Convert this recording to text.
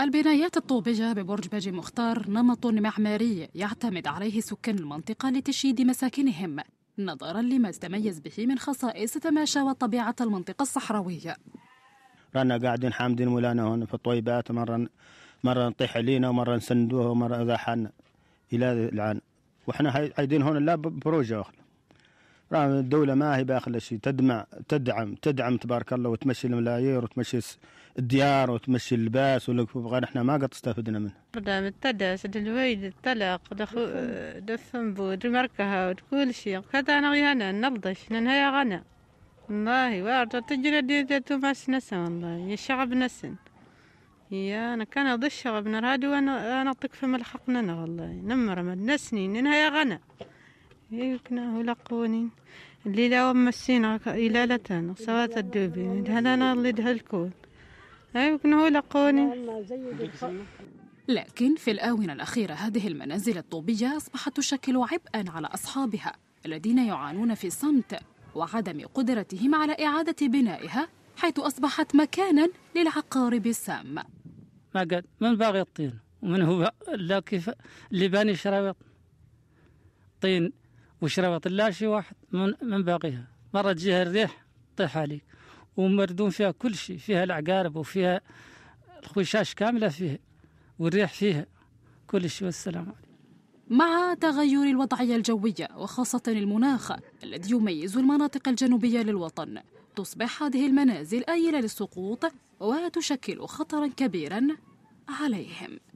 البنايات الطوبجة ببرج باجي مختار نمط معماري يعتمد عليه سكان المنطقة لتشييد مساكنهم نظرا لما تميز به من خصائص تماشى وطبيعة المنطقة الصحراوية رانا قاعدين حامدين مولانا هون في الطويبات مرة مرة نطيح علينا ومرة نسندوها ومرة حنا إلى الآن وإحنا عايدين هون لا بروجة أخرى الدولة ماهي باخر شيء تدمع تدعم تدعم تبارك الله وتمشي الملايير وتمشي الديار وتمشي اللباس وغير احنا ما قد استفدنا منه. قدام التدس الويد الطلاق دفنبود مركها وكل شيء كذا انا غيانا نبضش هي غنى والله واردة تجري ديتو ماس نسن والله يا شعب نسن يا انا كان ضد الشعب نرادو انا نعطيك في ملحقنا والله نمر ما نسني هي غنى يمكن ولا قوانين اللي لا الليلة سينا إلى لا لتنا صلاة الدوبي هذا اللي ده الكون يمكن ولا قوانين لكن في الآونة الأخيرة هذه المنازل الطوبية أصبحت تشكل عبئا على أصحابها الذين يعانون في صمت وعدم قدرتهم على إعادة بنائها حيث أصبحت مكانا للعقارب السامة ما قد من باغي الطين ومن هو لا كيف اللي باني شراوي طين لا شي واحد من, من باقيها مرة تجيها الريح طيح عليك ومردون فيها كل شيء فيها العقارب وفيها الخشاش كاملة فيها والريح فيها كل شيء والسلام عليكم مع تغير الوضعية الجوية وخاصة المناخ الذي يميز المناطق الجنوبية للوطن تصبح هذه المنازل آيلة للسقوط وتشكل خطرا كبيرا عليهم